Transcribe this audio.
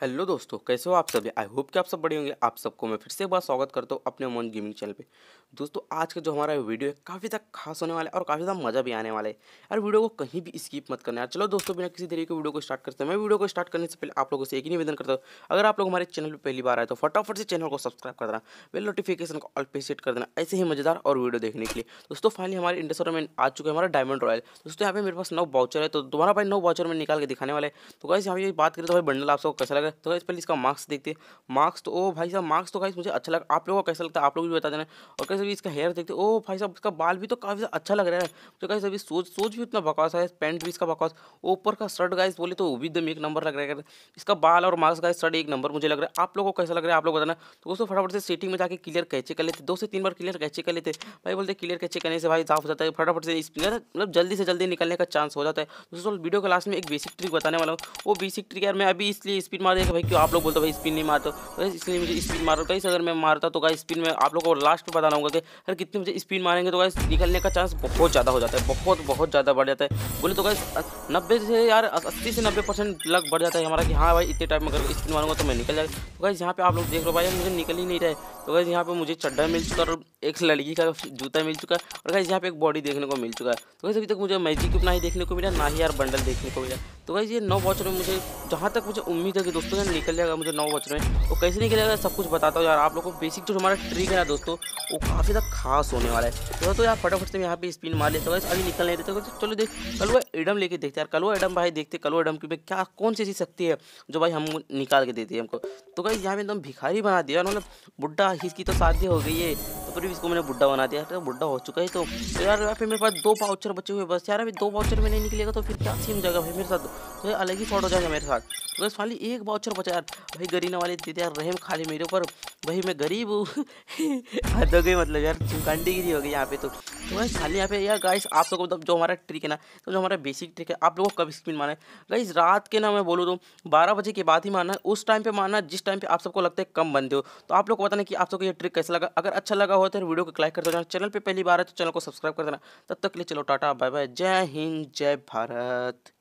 hello दोस्तों कैसे हो आप सभी आई होप कि आप सब बड़े होंगे आप सबको मैं फिर से एक बार स्वागत करता हूँ अपने मोन गेमिंग चैनल पे दोस्तों आज का जो हमारा वीडियो है काफ़ी ज़्यादा खास होने वाला है और काफ़ी ज़्यादा मज़ा भी आने वाला है यार वीडियो को कहीं भी स्किप मत करना यार चलो दोस्तों बिना किसी तरीके वीडियो को स्टार्ट करते हैं मैं वीडियो को स्टार्ट करने से पहले आप लोगों से एक ही निवेदन करता हूँ अगर आप लोग हमारे चैनल पर पहली बार आए तो फटाफट से चैनल को सब्सक्राइब कर देना वेल नोटिफिकेशन को ऑल पे सेट कर देना ऐसे ही मज़ेदार और वीडियो देखने के लिए दोस्तों फाइनली हमारे इंडस्ट्री में आ चुके हैं हमारा डायमंड रॉयल दोस्तों यहाँ पे मेरे पास नौ बाउचर है तो दोबारा भाई नौ बाउचर में निकाल के दिखाने वाले तो कैसे हम बात करें तो भाई बंडल आप सबको कैसा है तो गाइस पहले इसका मार्क्स देखते हैं मार्क्स तो ओ भाई साहब मार्क्स तो गाइस मुझे अच्छा लगा आप लोगों को कैसा लगता है आप लोग भी बता देना और कैसे भी इसका हेयर देखते ओ भाई साहब इसका बाल भी तो काफ़ी अच्छा लग रहा है तो कैसे अभी सोच सोच भी उतना बकवास है पेंट भी इसका बकवास ऊपर का शर्ट गाइस बोले तो वो भी एकदम एक नंबर लग रहा है इसका बाल और मार्क्स गाइस शर्ट एक नंबर मुझे लग रहा है आप लोगों को कैसा लग रहा है आप लोग बताना तो दोस्तों फटाफट से सेटिंग में जाकर क्लियर कैचे कर लेते दो से तीन बार क्लियर कैचे कर लेते भाई बोलते क्लियर कैचे करने से भाई साफ हो जाता है फटाफट से स्पिनर मतलब, मतलब जल्दी से जल्दी निकलने का चांस हो जाता है दोस्तों वीडियो के लास्ट में एक बेसिक ट्रिक बताने वाला हूँ वो बेसिक ट्रिक यार मैं अभी इसलिए स्पीड मार देखा भाई क्यों आप लोग बोलते भाई स्पिन नहीं मारते तो इसलिए मुझे स्पिन मारो कहीं तो अगर मैं मारता तो गाइस स्पिन में आप लोग को लास्ट में बताना होगा कि अगर कितने मुझे स्पिन मारेंगे तो गाइस निकलने का चांस बहुत ज़्यादा हो जाता है बहुत बहुत ज़्यादा बढ़ जाता है बोले तो गाइस नब्बे से यार अस्सी से नब्बे परसेंट लग बढ़ जाता है हमारा कि हाँ भाई इतने टाइम में अगर स्पिन मारूंगा तो मैं निकल जाएगा तो गाइस यहाँ पे आप लोग देख रहे हो भाई मुझे निकल ही नहीं रहे तो गाइस यहाँ पे मुझे चड्ढा मिल चुका और एक लड़की का जूता मिल चुका है और गाइस यहाँ पे एक बॉडी देखने को मिल चुका है तो गाइस अभी तक मुझे मैजिक ना ही देखने को मिला ना ही यार बंडल देखने को मिला तो गाइस ये नौ वॉचर में मुझे जहाँ तक मुझे उम्मीद है कि दोस्तों दस परसेंट निकल जाएगा मुझे नौ बच रहे हैं तो कैसे निकलेगा सब कुछ बताता हूँ यार आप लोग को बेसिक जो हमारा ट्रिक है ना दोस्तों वो काफ़ी ज़्यादा खास होने वाला है तो, यार फटाफट से यहाँ पे स्पिन मार लेते हैं अभी निकल नहीं देते तो चलो देख कल वो एडम लेके देखते यार कल वो एडम भाई देखते कल वो एडम की क्या कौन सी चीज़ सकती है जो भाई हम निकाल के देती है हमको तो गई यहाँ पे एकदम तो भिखारी बना दिया उन्होंने बुढ़ा इसकी तो शादी हो गई है तो फिर इसको मैंने बुढ़ा बना दिया तो बुढ़ा हो चुका है तो, तो यार यहाँ पे मेरे पास दो पाउचर बचे हुए बस यार अभी दो पाउचर में नहीं निकलेगा तो फिर क्या सीम जाएगा भाई मेरे साथ तो अलग ही शॉर्ट हो जाएगा मेरे साथ तो बस खाली एक पाउचर बचा यार भाई गरीना वाले दीदी यार रहम खाली मेरे ऊपर भाई मैं गरीब हूँ हद हो गई मतलब यार चिमकांडीगिरी हो गई यहाँ पे तो भाई तो खाली यहाँ पे यार गाइस आप लोग मतलब जो हमारा ट्रिक है ना तो जो हमारा बेसिक ट्रिक है आप लोगों को कब स्पिन माना है गाइस रात के ना मैं बोलूँ तो बारह बजे के बाद ही माना है उस टाइम पर माना जिस टाइम पे आप सबको लगता है कम बनते हो तो आप लोग को बताना कि आप सबको ये ट्रिक कैसा लगा अगर अच्छा लगा हो तो वीडियो को लाइक कर देना चैनल पे पहली बार है तो चैनल को सब्सक्राइब कर देना तब तक के लिए चलो टाटा बाय बाय जय हिंद जय भारत